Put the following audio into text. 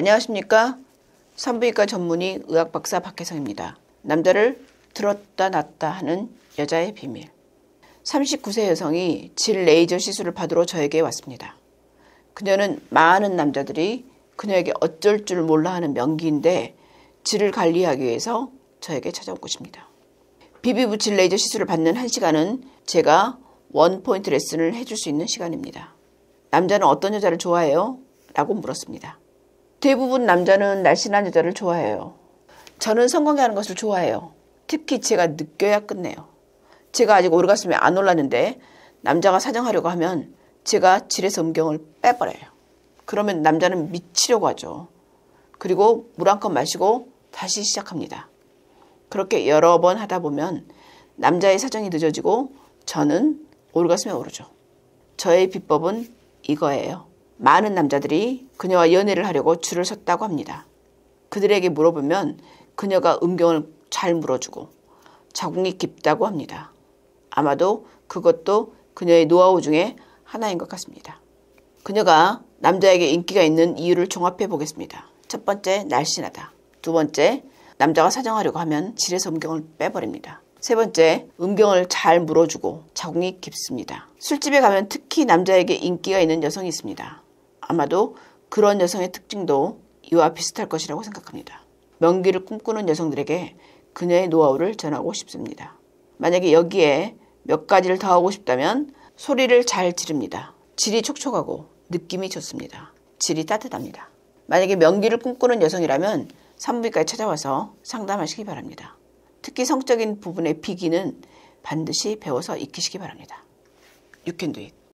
안녕하십니까. 산부인과 전문의 의학 박사 박혜성입니다. 남자를 들었다 놨다 하는 여자의 비밀. 39세 여성이 질 레이저 시술을 받으러 저에게 왔습니다. 그녀는 많은 남자들이 그녀에게 어쩔 줄 몰라 하는 명기인데 질을 관리하기 위해서 저에게 찾아온 것입니다. 비비 붙일 레이저 시술을 받는 한 시간은 제가 원포인트 레슨을 해줄 수 있는 시간입니다. 남자는 어떤 여자를 좋아해요? 라고 물었습니다. 대부분 남자는 날씬한 여자를 좋아해요. 저는 성관계 하는 것을 좋아해요. 특히 제가 느껴야 끝내요. 제가 아직 오르가슴에 안 올랐는데 남자가 사정하려고 하면 제가 질에서 음경을 빼버려요. 그러면 남자는 미치려고 하죠. 그리고 물 한 컵 마시고 다시 시작합니다. 그렇게 여러 번 하다 보면 남자의 사정이 늦어지고 저는 오르가슴에 오르죠. 저의 비법은 이거예요. 많은 남자들이 그녀와 연애를 하려고 줄을 섰다고 합니다. 그들에게 물어보면 그녀가 음경을 잘 물어주고 자궁이 깊다고 합니다. 아마도 그것도 그녀의 노하우 중에 하나인 것 같습니다. 그녀가 남자에게 인기가 있는 이유를 종합해 보겠습니다. 첫 번째, 날씬하다. 두 번째, 남자가 사정하려고 하면 질에서 음경을 빼버립니다. 세 번째, 음경을 잘 물어주고 자궁이 깊습니다. 술집에 가면 특히 남자에게 인기가 있는 여성이 있습니다. 아마도 그런 여성의 특징도 이와 비슷할 것이라고 생각합니다. 명기를 꿈꾸는 여성들에게 그녀의 노하우를 전하고 싶습니다. 만약에 여기에 몇 가지를 더하고 싶다면 소리를 잘 지릅니다. 질이 촉촉하고 느낌이 좋습니다. 질이 따뜻합니다. 만약에 명기를 꿈꾸는 여성이라면 산부인과에 찾아와서 상담하시기 바랍니다. 특히 성적인 부분의 비기는 반드시 배워서 익히시기 바랍니다. You can do it.